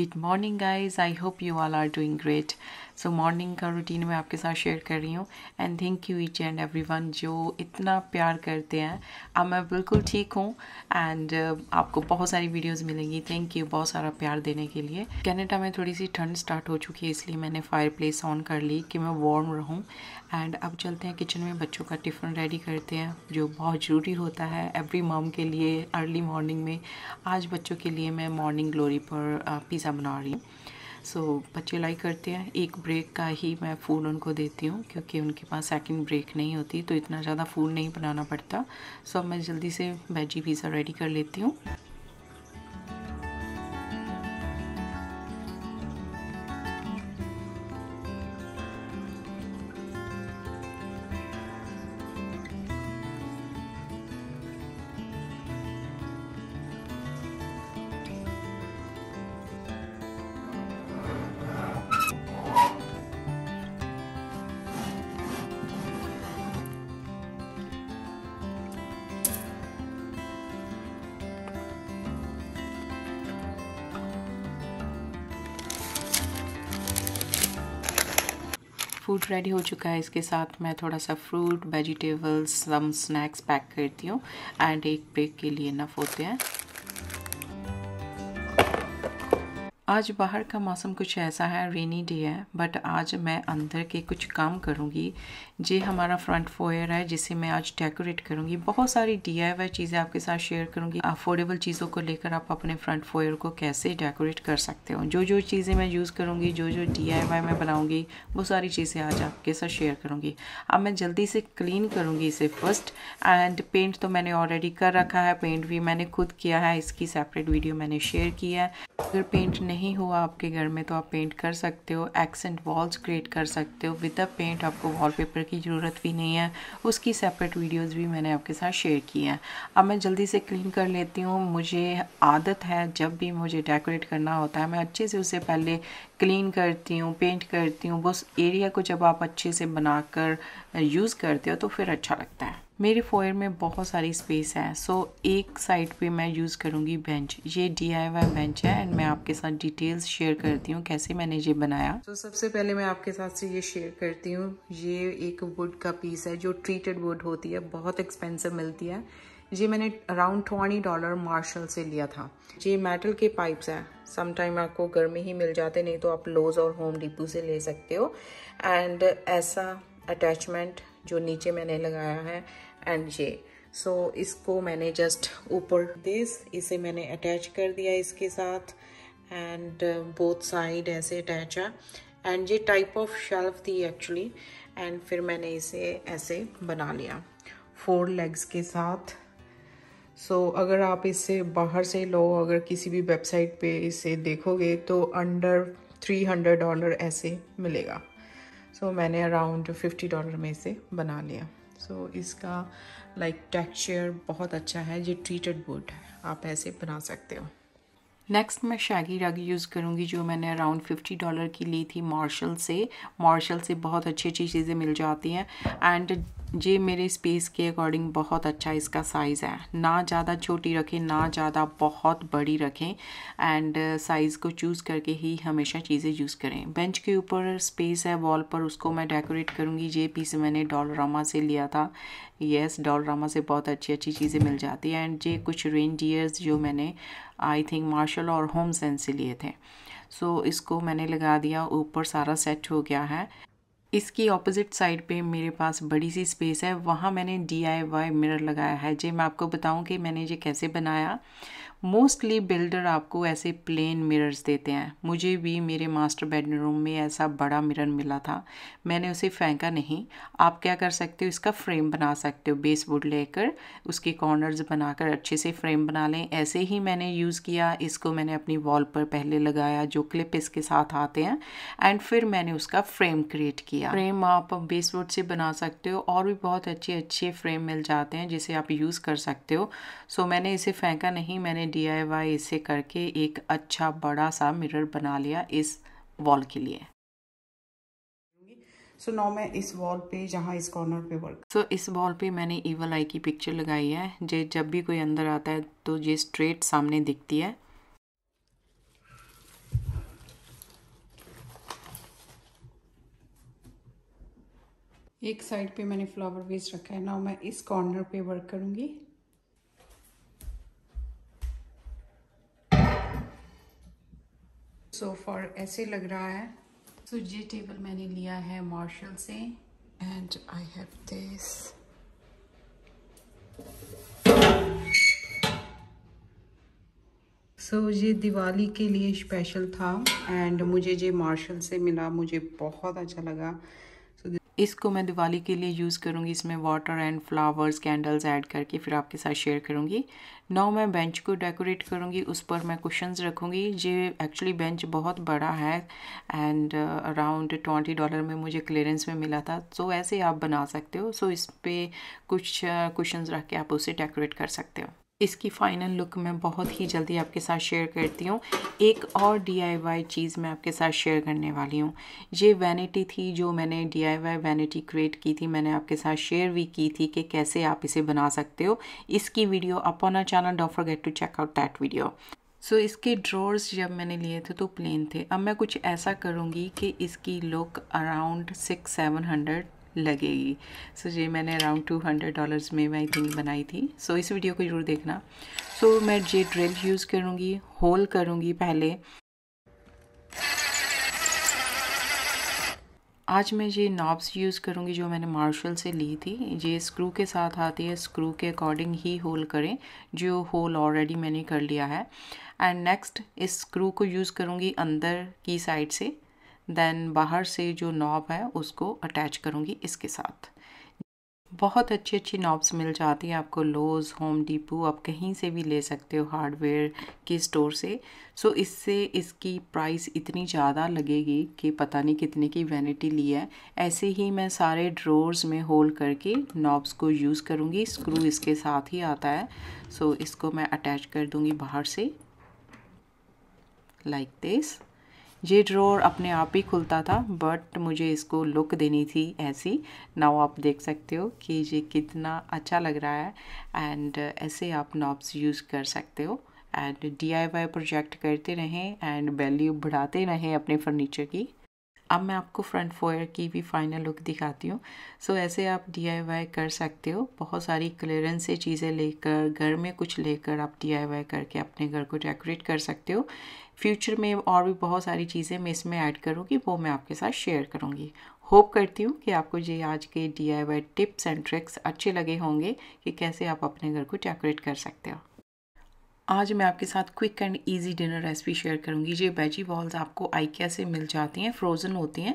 good morning guys i hope you all are doing great so morning का routine मैं आपके साथ share कर रही हूँ and thank you each and every one जो इतना प्यार करते हैं अब मैं बिल्कुल ठीक हूँ एंड uh, आपको बहुत सारी वीडियोज़ मिलेंगी थैंक यू बहुत सारा प्यार देने के लिए कैनेडा में थोड़ी सी ठंड स्टार्ट हो चुकी है इसलिए मैंने फायर प्लेस ऑन कर ली कि मैं वार्म रहूँ एंड अब चलते हैं किचन में बच्चों का टिफ़िन रेडी करते हैं जो बहुत ज़रूरी होता है एवरी मॉम के लिए अर्ली मॉर्निंग में आज बच्चों के लिए मैं मॉर्निंग ग्लोरी पर पिज़्ज़ा uh, बना रही हूँ सो so, बच्चे लाइक करते हैं एक ब्रेक का ही मैं फूड उनको देती हूँ क्योंकि उनके पास सेकंड ब्रेक नहीं होती तो इतना ज़्यादा फूड नहीं बनाना पड़ता सो so, अब मैं जल्दी से वेजी पिज़्ज़ा रेडी कर लेती हूँ फूड रेडी हो चुका है इसके साथ मैं थोड़ा सा fruit vegetables some snacks pack करती हूँ एंड एक ब्रेक के लिए नफ होते हैं आज बाहर का मौसम कुछ ऐसा है रेनी डे है बट आज मैं अंदर के कुछ काम करूँगी ये हमारा फ्रंट फोयर है जिसे मैं आज डेकोरेट करूँगी बहुत सारी डी चीज़ें आपके साथ शेयर करूँगी अफोर्डेबल चीज़ों को लेकर आप अपने फ्रंट फोयर को कैसे डेकोरेट कर सकते हो जो जो चीज़ें मैं यूज़ करूँगी जो जो डी मैं बनाऊँगी वो सारी चीज़ें आज आपके साथ शेयर करूँगी अब मैं जल्दी से क्लीन करूँगी इसे फर्स्ट एंड पेंट तो मैंने ऑलरेडी कर रखा है पेंट भी मैंने खुद किया है इसकी सेपरेट वीडियो मैंने शेयर की है अगर पेंट नहीं हुआ आपके घर में तो आप पेंट कर सकते हो एक्सेंट वॉल्स क्रिएट कर सकते हो विद द पेंट आपको वॉलपेपर की ज़रूरत भी नहीं है उसकी सेपरेट वीडियोस भी मैंने आपके साथ शेयर की हैं अब मैं जल्दी से क्लीन कर लेती हूँ मुझे आदत है जब भी मुझे डेकोरेट करना होता है मैं अच्छे से उसे पहले क्लीन करती हूँ पेंट करती हूँ बस एरिया को जब आप अच्छे से बनाकर यूज़ करते हो तो फिर अच्छा लगता है मेरे फोयर में बहुत सारी स्पेस है सो so, एक साइड पे मैं यूज़ करूँगी बेंच ये डी आई वाई बेंच है एंड मैं आपके साथ डिटेल्स शेयर करती हूँ कैसे मैंने ये बनाया तो so, सबसे पहले मैं आपके साथ से ये शेयर करती हूँ ये एक वुड का पीस है जो ट्रीटेड वुड होती है बहुत एक्सपेंसिव मिलती है ये मैंने अराउंड ट्वेंटी डॉलर मार्शल से लिया था ये मेटल के पाइप्स हैं समटाइम आपको घर में ही मिल जाते नहीं तो आप लोज और होम डिपो से ले सकते हो एंड ऐसा अटैचमेंट जो नीचे मैंने लगाया है एंड ये सो so, इसको मैंने जस्ट ऊपर दिस इसे मैंने अटैच कर दिया इसके साथ एंड बोथ साइड ऐसे अटैच है एंड ये टाइप ऑफ शेल्फ थी एक्चुअली एंड फिर मैंने इसे ऐसे बना लिया फोर लेग्स के साथ सो so, अगर आप इससे बाहर से लो अगर किसी भी वेबसाइट पे इसे देखोगे तो अंडर थ्री हंड्रेड डॉलर ऐसे मिलेगा सो so, मैंने अराउंड फिफ्टी डॉलर में इसे बना लिया सो so, इसका लाइक टेक्सचर बहुत अच्छा है ये ट्रीटेड वुड है आप ऐसे बना सकते हो नेक्स्ट मैं शैगी रग यूज़ करूँगी जो मैंने अराउंड फिफ्टी डॉलर की ली थी मार्शल से मार्शल से बहुत अच्छी अच्छी चीज़ें मिल जाती हैं एंड ये मेरे स्पेस के अकॉर्डिंग बहुत अच्छा इसका साइज़ है ना ज़्यादा छोटी रखें ना ज़्यादा बहुत बड़ी रखें एंड साइज़ को चूज़ करके ही हमेशा चीज़ें यूज़ करें बेंच के ऊपर स्पेस है वॉल पर उसको मैं डेकोरेट करूँगी ये पीस मैंने डॉलरामा से लिया था येस yes, डॉलरामा से बहुत अच्छी अच्छी चीज़ें मिल जाती हैं एंड ये कुछ रेंज जो मैंने आई थिंक मार्शल और होम सेंस से लिए थे सो so, इसको मैंने लगा दिया ऊपर सारा सेट हो गया है इसकी ऑपोजिट साइड पे मेरे पास बड़ी सी स्पेस है वहाँ मैंने डी आई वाई मिरर लगाया है जे मैं आपको बताऊँ कि मैंने ये कैसे बनाया मोस्टली बिल्डर आपको ऐसे प्लेन मिरर्स देते हैं मुझे भी मेरे मास्टर बेडरूम में ऐसा बड़ा मिरर मिला था मैंने उसे फेंका नहीं आप क्या कर सकते हो इसका फ्रेम बना सकते हो बेस वुड लेकर उसके कॉर्नर्स बनाकर अच्छे से फ्रेम बना लें ऐसे ही मैंने यूज़ किया इसको मैंने अपनी वॉल पर पहले लगाया जो क्लिप इसके साथ आते हैं एंड फिर मैंने उसका फ्रेम क्रिएट किया फ्रेम आप बेस वुड से बना सकते हो और भी बहुत अच्छे अच्छे फ्रेम मिल जाते हैं जिसे आप यूज़ कर सकते हो सो so, मैंने इसे फेंका नहीं मैंने डी इसे करके एक अच्छा बड़ा सा मिरर बना लिया इस वॉल के लिए सो so, नाउ मैं इस वॉल पे जहाँ इस कॉर्नर पे वर्क सो इस वॉल पे मैंने ईवल आई की पिक्चर लगाई है जे जब भी कोई अंदर आता है तो ये स्ट्रेट सामने दिखती है एक साइड पे मैंने फ्लावर वेस्ट रखा है ना मैं इस कॉर्नर पे वर्क करूंगी सो फॉर ऐसे लग रहा है सो so, ये टेबल मैंने लिया है मार्शल से and I have this so so, ये दिवाली के लिए स्पेशल था एंड मुझे ये मार्शल से मिला मुझे बहुत अच्छा लगा इसको मैं दिवाली के लिए यूज़ करूँगी इसमें water and flowers candles add करके फिर आपके साथ शेयर करूँगी नौ मैं बेंच को डेकोरेट करूँगी उस पर मैं कुशंस रखूँगी ये एक्चुअली बेंच बहुत बड़ा है एंड अराउंड ट्वेंटी डॉलर में मुझे क्लियरेंस में मिला था सो so, ऐसे आप बना सकते हो सो so, इस पर कुछ कुशंस uh, रख के आप उसे डेकोरेट कर सकते हो इसकी फ़ाइनल लुक मैं बहुत ही जल्दी आपके साथ शेयर करती हूँ एक और डीआईवाई चीज़ मैं आपके साथ शेयर करने वाली हूँ ये वैनिटी थी जो मैंने डीआईवाई वैनिटी क्रिएट की थी मैंने आपके साथ शेयर भी की थी कि कैसे आप इसे बना सकते हो इसकी video up on our channel don't forget to check out that video so so, इसके ड्रॉर्स जब मैंने लिए थे तो प्लेन थे अब मैं कुछ ऐसा करूँगी कि इसकी look around six seven hundred लगेगी सो so, ये मैंने अराउंड टू हंड्रेड डॉलर्स में आई थिंक बनाई थी सो so, इस वीडियो को जरूर देखना सो so, मैं ये ड्रिल यूज़ करूँगी होल करूँगी पहले आज मैं ये नॉब्स यूज़ करूँगी जो मैंने मार्शल से ली थी ये स्क्रू के साथ आती है स्क्रू के अकॉर्डिंग ही होल करें जो होल ऑलरेडी मैंने कर लिया है एंड नेक्स्ट इस स्क्रू को यूज़ करूँगी अंदर की साइड से देन बाहर से जो नॉब है उसको अटैच करूँगी इसके साथ बहुत अच्छी अच्छी नॉब्स मिल जाती हैं आपको लोज होम डिपू आप कहीं से भी ले सकते हो हार्डवेयर के स्टोर से सो इससे इसकी प्राइस इतनी ज़्यादा लगेगी कि पता नहीं कितने की वैनिटी ली है ऐसे ही मैं सारे ड्रोर्स में होल करके नॉब्स को यूज़ करूँगी स्क्रू इसके साथ ही आता है सो इसको मैं अटैच कर दूँगी बाहर से लाइक like दिस ये ड्रॉर अपने आप ही खुलता था बट मुझे इसको लुक देनी थी ऐसी नाउ आप देख सकते हो कि ये कितना अच्छा लग रहा है एंड ऐसे आप नॉब्स यूज़ कर सकते हो एंड डी प्रोजेक्ट करते रहें एंड वैल्यू बढ़ाते रहें अपने फर्नीचर की अब मैं आपको फ्रंट फोयर की भी फाइनल लुक दिखाती हूँ सो so, ऐसे आप डी कर सकते हो बहुत सारी क्लियरेंस से चीज़ें लेकर घर में कुछ लेकर आप डी करके अपने घर को डेकोरेट कर सकते हो फ्यूचर में और भी बहुत सारी चीज़ें मैं इसमें ऐड करूँगी वो मैं आपके साथ शेयर करूँगी होप करती हूँ कि आपको ये आज के डी टिप्स एंड ट्रिक्स अच्छे लगे होंगे कि कैसे आप अपने घर को डेकोरेट कर सकते हो आज मैं आपके साथ quick and easy dinner recipe share करूंगी ये वेजी बॉल्स आपको आइकिया से मिल जाती हैं फ्रोज़न होती हैं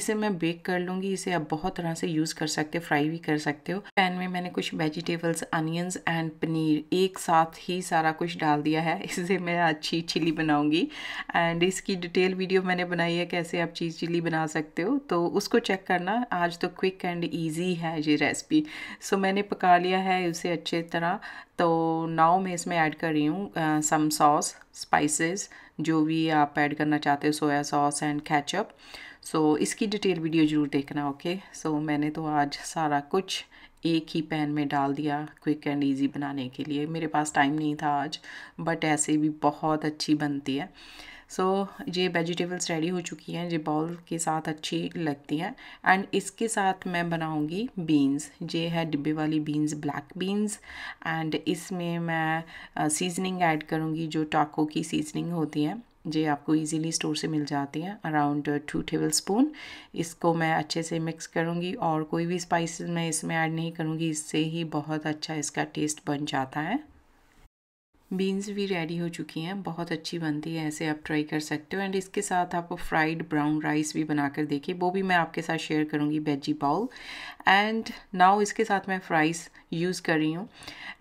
इसे मैं बेक कर लूँगी इसे आप बहुत तरह से यूज़ कर सकते हो फ्राई भी कर सकते हो पैन में मैंने कुछ वेजिटेबल्स अनियंस एंड पनीर एक साथ ही सारा कुछ डाल दिया है इसे मैं अच्छी चिली बनाऊँगी एंड इसकी डिटेल वीडियो मैंने बनाई है कैसे आप चीज़ चिली बना सकते हो तो उसको चेक करना आज तो क्विक एंड ईजी है ये रेसिपी सो मैंने पका लिया है उसे अच्छे तरह तो नाव मैं इसमें ऐड कर रही हूँ सम सॉस स्पाइसेस जो भी आप ऐड करना चाहते हो soya sauce and ketchup so इसकी डिटेल वीडियो ज़रूर देखना ओके okay? सो so, मैंने तो आज सारा कुछ एक ही पैन में डाल दिया क्विक एंड इजी बनाने के लिए मेरे पास टाइम नहीं था आज बट ऐसे भी बहुत अच्छी बनती है सो so, ये वेजिटेबल्स रेडी हो चुकी हैं ये बॉल के साथ अच्छी लगती हैं एंड इसके साथ मैं बनाऊंगी बीन्स ये है डिब्बे वाली बीन्स ब्लैक बीन्स एंड इसमें मैं सीजनिंग ऐड करूँगी जो टाको की सीजनिंग होती है जे आपको इजीली स्टोर से मिल जाती हैं अराउंड टू टेबल स्पून इसको मैं अच्छे से मिक्स करूँगी और कोई भी स्पाइसेस मैं इसमें ऐड नहीं करूँगी इससे ही बहुत अच्छा इसका टेस्ट बन जाता है बीन्स भी रेडी हो चुकी हैं बहुत अच्छी बनती है ऐसे आप ट्राई कर सकते हो एंड इसके साथ आप फ्राइड ब्राउन राइस भी बना कर देखिए वो भी मैं आपके साथ शेयर करूँगी वेजी बाउल एंड नाउ इसके साथ मैं फ्राइज़ यूज़ कर रही हूँ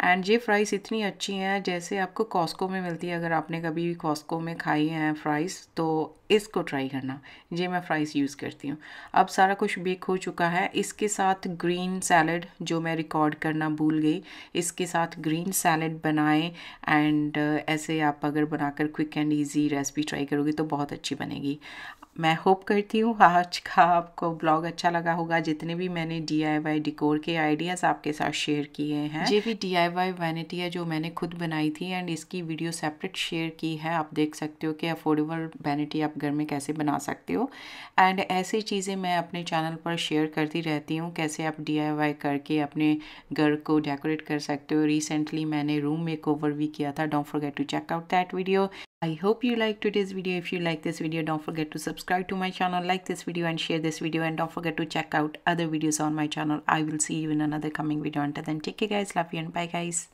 एंड ये फ्राइज़ इतनी अच्छी हैं जैसे आपको कॉस्को में मिलती है अगर आपने कभी भी कॉस्को में खाई हैं फ्राइज़ तो इसको ट्राई करना ये मैं फ्राइज़ यूज़ करती हूँ अब सारा कुछ बेक हो चुका है इसके साथ ग्रीन सैलड जो मैं रिकॉर्ड करना भूल गई इसके साथ ग्रीन सैलड बनाएँ एंड एंड uh, ऐसे आप अगर बनाकर quick and easy recipe try करोगे तो बहुत अच्छी बनेगी मैं होप करती हूँ आज का आपको ब्लॉग अच्छा लगा होगा जितने भी मैंने डी आई वाई डिकोर के आइडियाज़ आपके साथ शेयर किए हैं ये भी डी आई वाई वैनिटी है जो मैंने खुद बनाई थी एंड इसकी वीडियो सेपरेट शेयर की है आप देख सकते हो कि अफोर्डेबल वैनिटी आप घर में कैसे बना सकते हो एंड ऐसी चीज़ें मैं अपने चैनल पर शेयर करती रहती हूँ कैसे आप डी आई वाई करके अपने घर को डेकोरेट कर सकते हो रिसेंटली मैंने रूम मेक ओवर भी किया don't forget to check out that video I hope you liked today's video if you like this video don't forget to subscribe to my channel like this video and share this video and don't forget to check out other videos on my channel I will see you in another coming video until then take care guys love you and bye guys